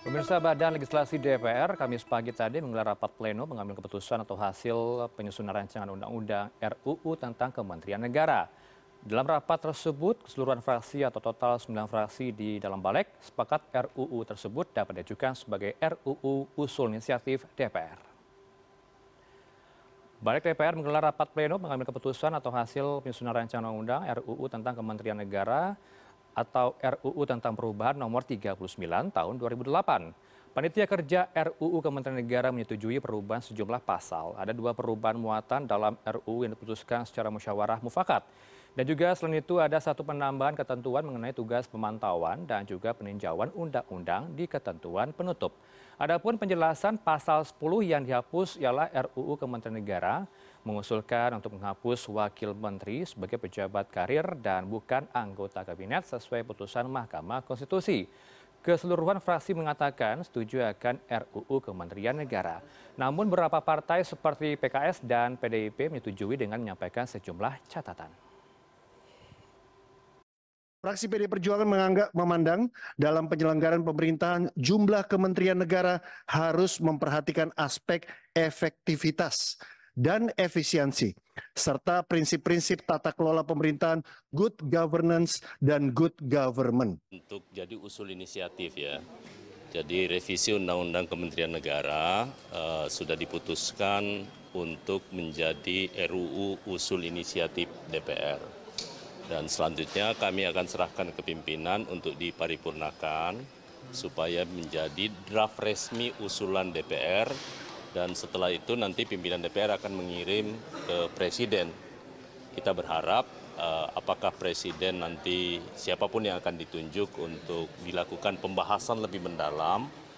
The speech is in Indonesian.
Pemirsa Badan Legislasi DPR Kamis pagi tadi menggelar rapat pleno mengambil keputusan atau hasil penyusunan rancangan undang-undang RUU tentang Kementerian Negara. Dalam rapat tersebut, keseluruhan fraksi atau total 9 fraksi di dalam balik sepakat RUU tersebut dapat diajukan sebagai RUU usul inisiatif DPR. Balik DPR menggelar rapat pleno mengambil keputusan atau hasil penyusunan rancangan undang-undang RUU tentang Kementerian Negara atau ruu tentang perubahan nomor tiga puluh sembilan tahun dua ribu delapan Panitia Kerja RUU Kementerian Negara menyetujui perubahan sejumlah pasal. Ada dua perubahan muatan dalam RUU yang diputuskan secara musyawarah mufakat. Dan juga selain itu ada satu penambahan ketentuan mengenai tugas pemantauan dan juga peninjauan undang-undang di ketentuan penutup. Adapun penjelasan pasal 10 yang dihapus ialah RUU Kementerian Negara mengusulkan untuk menghapus wakil menteri sebagai pejabat karir dan bukan anggota kabinet sesuai putusan Mahkamah Konstitusi. Keseluruhan fraksi mengatakan setuju akan RUU Kementerian Negara. Namun beberapa partai seperti PKS dan PDIP menyetujui dengan menyampaikan sejumlah catatan. Fraksi PD Perjuangan menganggap memandang dalam penyelenggaraan pemerintahan jumlah kementerian negara harus memperhatikan aspek efektivitas dan efisiensi serta prinsip-prinsip tata kelola pemerintahan, good governance, dan good government. Untuk jadi usul inisiatif ya, jadi revisi Undang-Undang Kementerian Negara uh, sudah diputuskan untuk menjadi RUU usul inisiatif DPR. Dan selanjutnya kami akan serahkan ke pimpinan untuk diparipurnakan supaya menjadi draft resmi usulan DPR dan setelah itu nanti pimpinan DPR akan mengirim ke Presiden. Kita berharap eh, apakah Presiden nanti siapapun yang akan ditunjuk untuk dilakukan pembahasan lebih mendalam